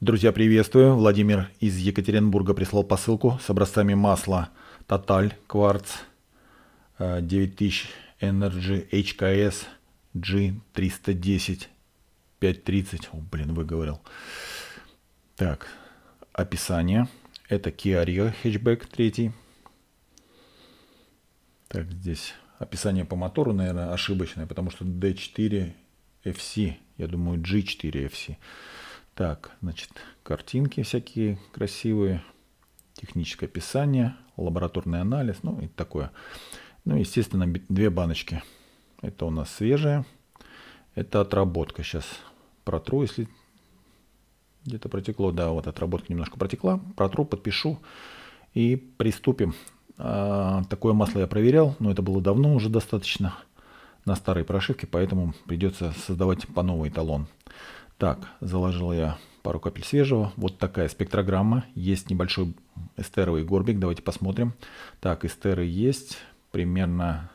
Друзья, приветствую. Владимир из Екатеринбурга прислал посылку с образцами масла Total Quartz 9000 Energy HKS G310 530. О, блин, выговорил. Так, описание. Это Kia Rio Hatchback 3. Так, здесь описание по мотору, наверное, ошибочное, потому что D4 FC, я думаю, G4 FC. Так, значит, картинки всякие красивые, техническое описание, лабораторный анализ, ну и такое. Ну, естественно, две баночки. Это у нас свежая. Это отработка. Сейчас протру, если где-то протекло. Да, вот отработка немножко протекла. Протру, подпишу и приступим. А, такое масло я проверял, но это было давно уже достаточно на старой прошивке, поэтому придется создавать по новой талон. Так, заложил я пару капель свежего. Вот такая спектрограмма. Есть небольшой эстеровый горбик. Давайте посмотрим. Так, эстеры есть примерно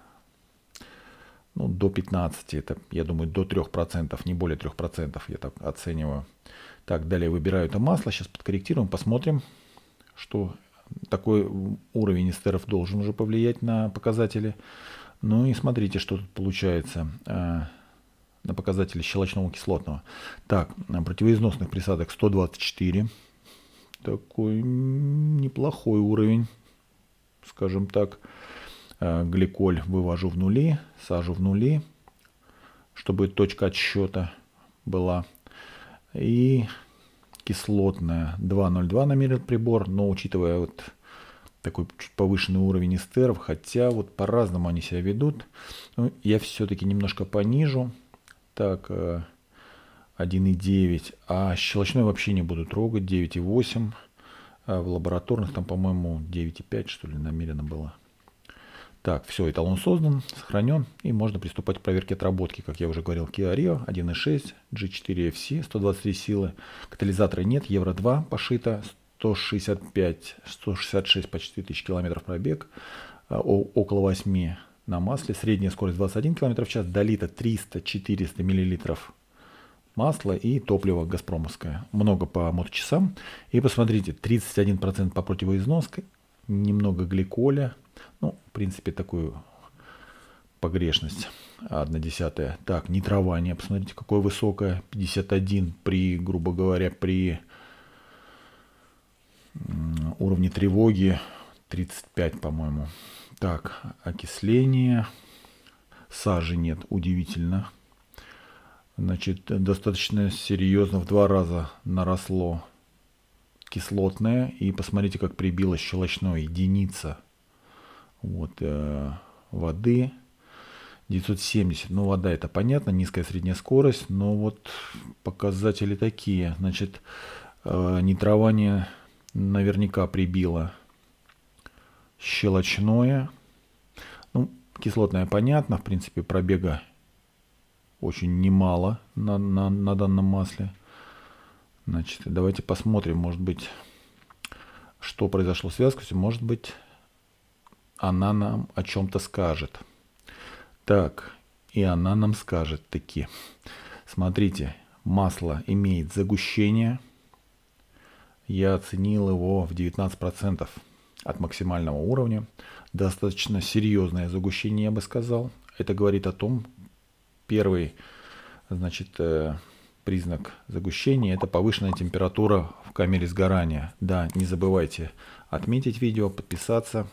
ну, до 15. Это, я думаю, до 3%, не более 3% я так оцениваю. Так, далее выбираю это масло. Сейчас подкорректируем, посмотрим, что такой уровень эстеров должен уже повлиять на показатели. Ну и смотрите, что тут получается. А, на показатели щелочного кислотного. Так, противоизносных присадок 124. Такой неплохой уровень, скажем так. Э, гликоль вывожу в нули, сажу в нули, чтобы точка отсчета была. И кислотная 2.02 намерил прибор, но учитывая вот такой чуть повышенный уровень эстеров, хотя вот по-разному они себя ведут. Ну, я все-таки немножко понижу, так, 1,9. Э, а щелочной вообще не буду трогать. 9,8. А в лабораторных там, по-моему, 9,5, что ли, намерено было. Так, все, эталон создан, сохранен, и можно приступать к проверке отработки. Как я уже говорил, Kia Rio 1.6, G4FC, 123 силы, катализатора нет, Евро 2 пошито, 165, 166 почти тысяч километров пробег, а, около 8 на масле. Средняя скорость 21 км в час. До литра 300-400 мл масла и топливо «Газпромовское». Много по моточасам. И посмотрите, 31% по противоизноске, немного гликоля. Ну, в принципе, такую погрешность. одна десятая. Так, нитрование, посмотрите, какое высокое. 51 при, грубо говоря, при уровне тревоги. 35, по-моему. Так, окисление. Сажи нет, удивительно. Значит, достаточно серьезно в два раза наросло кислотное. И посмотрите, как прибило щелочное единица вот, э, воды. 970. Ну, вода это понятно, низкая средняя скорость, но вот показатели такие. Значит, э, нитрование наверняка прибило щелочное. Ну, кислотное понятно, в принципе, пробега очень немало на, на, на данном масле. Значит, давайте посмотрим, может быть, что произошло с вязкостью. Может быть, она нам о чем-то скажет. Так, и она нам скажет таки. Смотрите, масло имеет загущение. Я оценил его в 19% от максимального уровня. Достаточно серьезное загущение, я бы сказал. Это говорит о том, первый значит, э, признак загущения – это повышенная температура в камере сгорания. Да, не забывайте отметить видео, подписаться,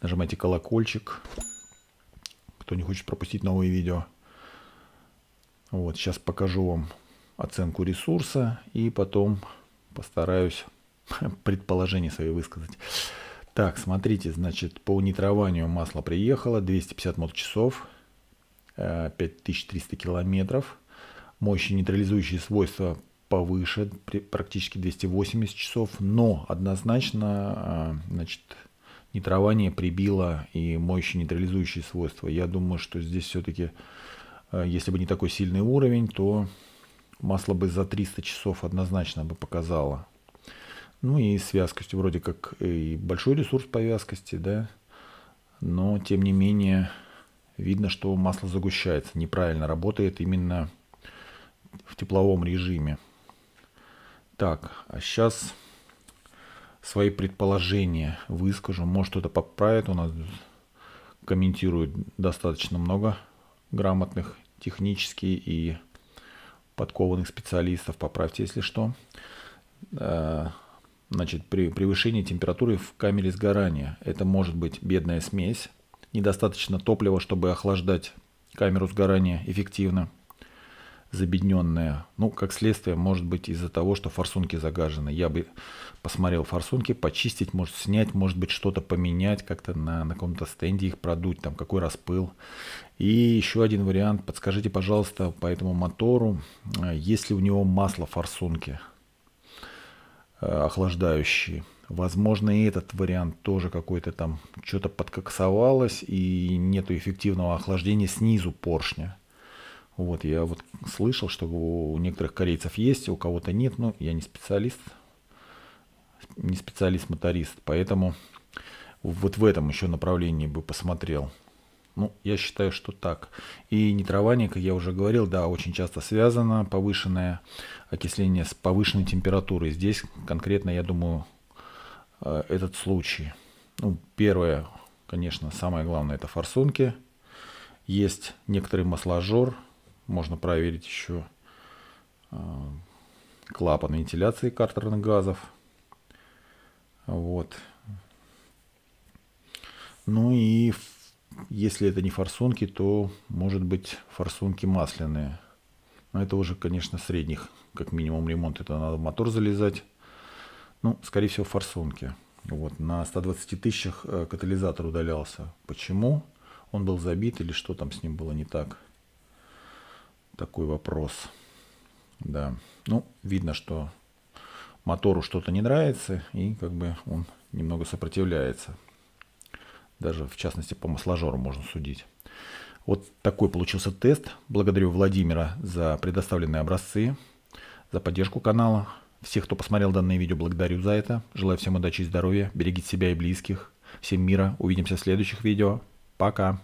нажимайте колокольчик, кто не хочет пропустить новые видео. Вот, сейчас покажу вам оценку ресурса и потом постараюсь предположение свои высказать. Так, смотрите, значит, по нитрованию масло приехало 250 моточасов, 5300 э, километров. Мощи нейтрализующие свойства повыше, практически 280 часов, но однозначно, э, значит, нитрование прибило и мощи нейтрализующие свойства. Я думаю, что здесь все-таки, э, если бы не такой сильный уровень, то масло бы за 300 часов однозначно бы показало. Ну и с вязкостью вроде как э, и большой ресурс по вязкости, да, но тем не менее видно, что масло загущается, неправильно работает именно в тепловом режиме. Так, а сейчас свои предположения выскажу. Может кто-то поправит, у нас комментирует достаточно много грамотных технически и подкованных специалистов. Поправьте, если что. Э, значит, при превышении температуры в камере сгорания. Это может быть бедная смесь, недостаточно топлива, чтобы охлаждать камеру сгорания эффективно, забедненная. Ну, как следствие, может быть из-за того, что форсунки загажены. Я бы посмотрел форсунки, почистить, может снять, может быть что-то поменять, как-то на, на каком-то стенде их продуть, там какой распыл. И еще один вариант, подскажите, пожалуйста, по этому мотору, э, есть ли у него масло форсунки – Э, охлаждающие. Возможно, и этот вариант тоже какой-то там что-то подкоксовалось и нету эффективного охлаждения снизу поршня. Вот, я вот слышал, что у некоторых корейцев есть, у кого-то нет, но я не специалист, не специалист-моторист, поэтому вот в этом еще направлении бы посмотрел. Ну, я считаю, что так. И нитрование, как я уже говорил, да, очень часто связано повышенное окисление с повышенной температурой. Здесь конкретно, я думаю, э, этот случай. Ну, первое, конечно, самое главное, это форсунки. Есть некоторый масложор, можно проверить еще э, клапан вентиляции картерных газов. Вот. Ну и если это не форсунки, то, может быть, форсунки масляные. Но это уже, конечно, средних, как минимум, ремонт. Это надо в мотор залезать. Ну, скорее всего, форсунки. Вот, на 120 тысячах э, катализатор удалялся. Почему? Он был забит или что там с ним было не так? Такой вопрос. Да. Ну, видно, что мотору что-то не нравится, и как бы он немного сопротивляется. Даже в частности по масложору можно судить. Вот такой получился тест. Благодарю Владимира за предоставленные образцы, за поддержку канала. Всех, кто посмотрел данное видео, благодарю за это. Желаю всем удачи и здоровья. Берегите себя и близких. Всем мира. Увидимся в следующих видео. Пока.